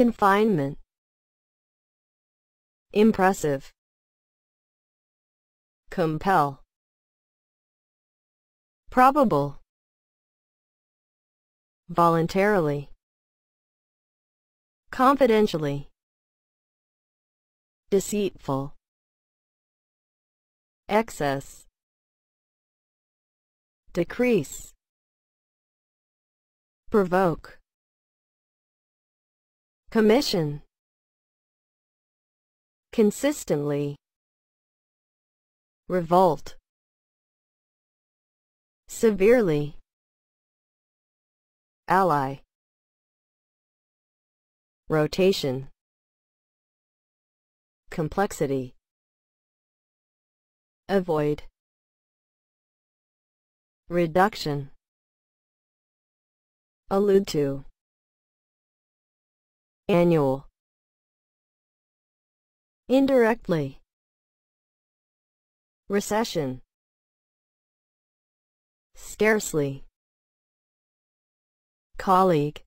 Confinement. Impressive. Compel. Probable. Voluntarily. Confidentially. Deceitful. Excess. Decrease. Provoke. Commission. Consistently. Revolt. Severely. Ally. Rotation. Complexity. Avoid. Reduction. Allude to annual indirectly recession scarcely colleague